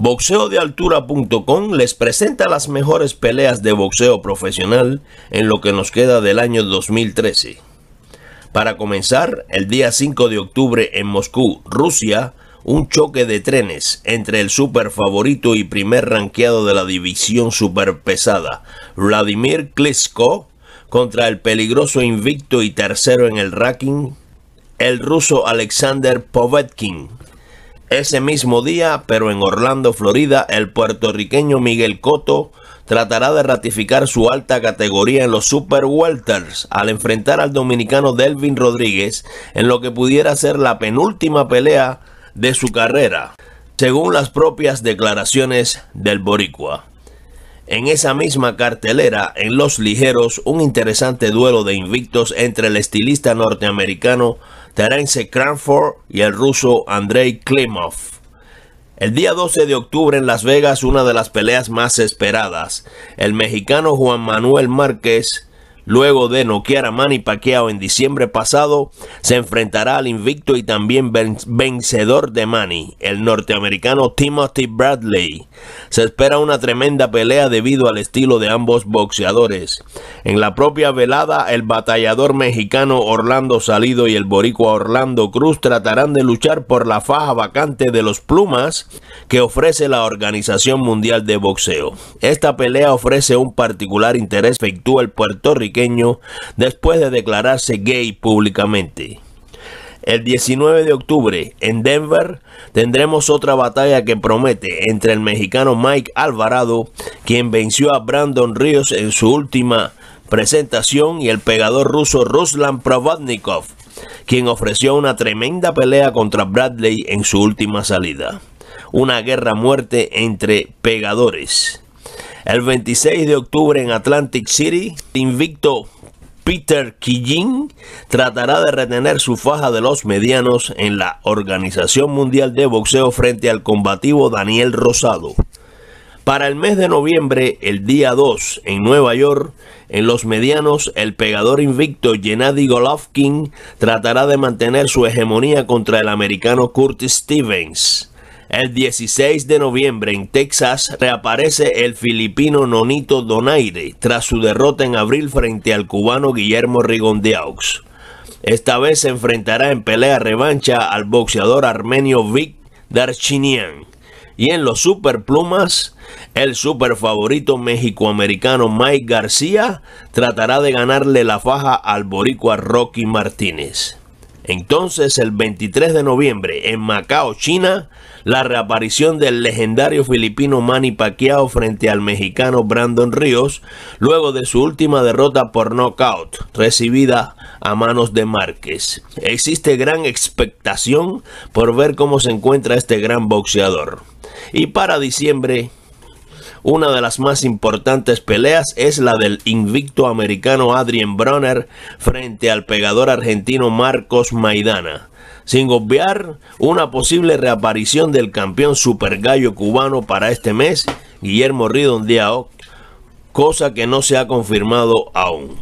Boxeodealtura.com les presenta las mejores peleas de boxeo profesional en lo que nos queda del año 2013. Para comenzar, el día 5 de octubre en Moscú, Rusia, un choque de trenes entre el super favorito y primer ranqueado de la división superpesada, Vladimir Klitschko, contra el peligroso invicto y tercero en el ranking, el ruso Alexander Povetkin. Ese mismo día, pero en Orlando, Florida, el puertorriqueño Miguel Cotto tratará de ratificar su alta categoría en los Super Welters al enfrentar al dominicano Delvin Rodríguez en lo que pudiera ser la penúltima pelea de su carrera, según las propias declaraciones del boricua. En esa misma cartelera, en Los Ligeros, un interesante duelo de invictos entre el estilista norteamericano Terence Cranford y el ruso Andrei Klimov. El día 12 de octubre en Las Vegas, una de las peleas más esperadas, el mexicano Juan Manuel Márquez Luego de noquear a Manny Pacquiao en diciembre pasado, se enfrentará al invicto y también vencedor de Manny, el norteamericano Timothy Bradley. Se espera una tremenda pelea debido al estilo de ambos boxeadores. En la propia velada, el batallador mexicano Orlando Salido y el boricua Orlando Cruz tratarán de luchar por la faja vacante de los plumas que ofrece la Organización Mundial de Boxeo. Esta pelea ofrece un particular interés, efectúa el puertorriqueño después de declararse gay públicamente. El 19 de octubre en Denver tendremos otra batalla que promete entre el mexicano Mike Alvarado, quien venció a Brandon Ríos en su última presentación, y el pegador ruso Ruslan Provodnikov, quien ofreció una tremenda pelea contra Bradley en su última salida. Una guerra muerte entre pegadores. El 26 de octubre en Atlantic City, invicto Peter Kijin tratará de retener su faja de los medianos en la Organización Mundial de Boxeo frente al combativo Daniel Rosado. Para el mes de noviembre, el día 2, en Nueva York, en los medianos, el pegador invicto Gennady Golovkin tratará de mantener su hegemonía contra el americano Curtis Stevens. El 16 de noviembre en Texas reaparece el filipino Nonito Donaire tras su derrota en abril frente al cubano Guillermo Rigondeaux. Esta vez se enfrentará en pelea revancha al boxeador armenio Vic Darchinian. Y en los superplumas, el super favorito mexicoamericano Mike García tratará de ganarle la faja al boricua Rocky Martínez. Entonces, el 23 de noviembre, en Macao, China, la reaparición del legendario filipino Manny Pacquiao frente al mexicano Brandon Ríos, luego de su última derrota por knockout, recibida a manos de Márquez. Existe gran expectación por ver cómo se encuentra este gran boxeador. Y para diciembre, una de las más importantes peleas es la del invicto americano Adrien Bronner frente al pegador argentino Marcos Maidana. Sin obviar una posible reaparición del campeón supergallo cubano para este mes, Guillermo diao cosa que no se ha confirmado aún.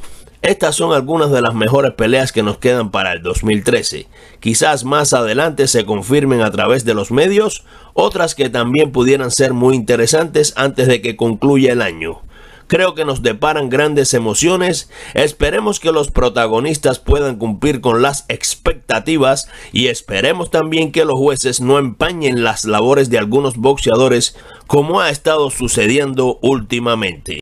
Estas son algunas de las mejores peleas que nos quedan para el 2013. Quizás más adelante se confirmen a través de los medios, otras que también pudieran ser muy interesantes antes de que concluya el año. Creo que nos deparan grandes emociones, esperemos que los protagonistas puedan cumplir con las expectativas y esperemos también que los jueces no empañen las labores de algunos boxeadores como ha estado sucediendo últimamente.